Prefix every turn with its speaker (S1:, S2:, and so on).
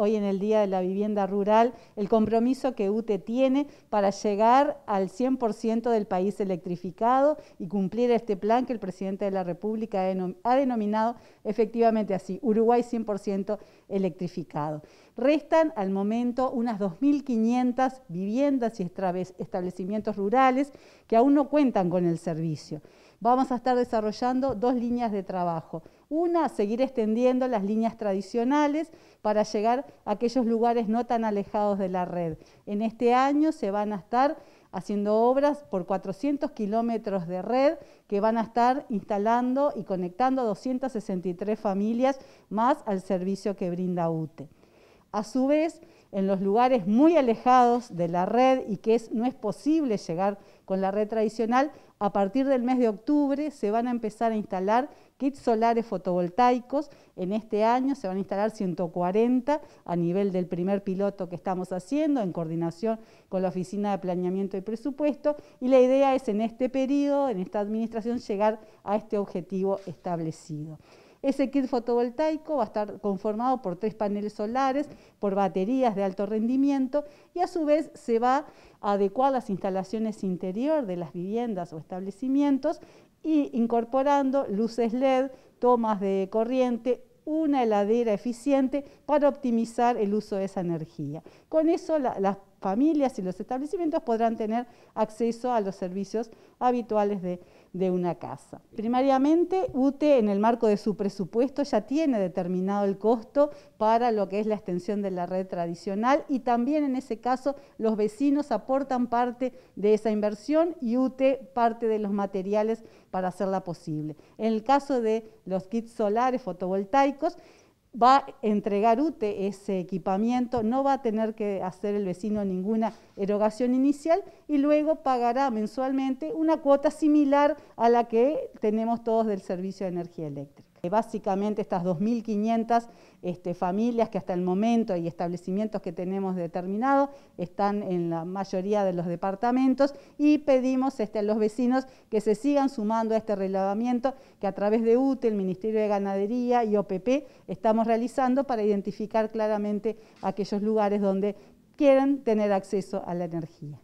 S1: hoy en el Día de la Vivienda Rural, el compromiso que UTE tiene para llegar al 100% del país electrificado y cumplir este plan que el presidente de la República ha denominado efectivamente así, Uruguay 100% electrificado. Restan al momento unas 2.500 viviendas y establecimientos rurales que aún no cuentan con el servicio vamos a estar desarrollando dos líneas de trabajo. Una, seguir extendiendo las líneas tradicionales para llegar a aquellos lugares no tan alejados de la red. En este año se van a estar haciendo obras por 400 kilómetros de red que van a estar instalando y conectando a 263 familias más al servicio que brinda UTE. A su vez, en los lugares muy alejados de la red y que no es posible llegar con la red tradicional, a partir del mes de octubre se van a empezar a instalar kits solares fotovoltaicos. En este año se van a instalar 140 a nivel del primer piloto que estamos haciendo en coordinación con la Oficina de Planeamiento y Presupuesto. Y la idea es en este periodo, en esta administración, llegar a este objetivo establecido. Ese kit fotovoltaico va a estar conformado por tres paneles solares, por baterías de alto rendimiento y a su vez se va a adecuar las instalaciones interior de las viviendas o establecimientos e incorporando luces LED, tomas de corriente, una heladera eficiente para optimizar el uso de esa energía. Con eso las familias y los establecimientos podrán tener acceso a los servicios habituales de, una casa. Primariamente, UTE, en el marco de su presupuesto, ya tiene determinado el costo para lo que es la extensión de la red tradicional y también en ese caso los vecinos aportan parte de esa inversión y UTE parte de los materiales para hacerla posible. En el caso de los kits solares fotovoltaicos, va a entregar UTE ese equipamiento, no va a tener que hacer el vecino ninguna erogación inicial y luego pagará mensualmente una cuota similar a la que tenemos todos del servicio de energía eléctrica. Eh, básicamente estas 2.500 este, familias que hasta el momento y establecimientos que tenemos determinados están en la mayoría de los departamentos y pedimos este, a los vecinos que se sigan sumando a este relevamiento que a través de UTE, el Ministerio de Ganadería y OPP estamos realizando para identificar claramente aquellos lugares donde quieren tener acceso a la energía.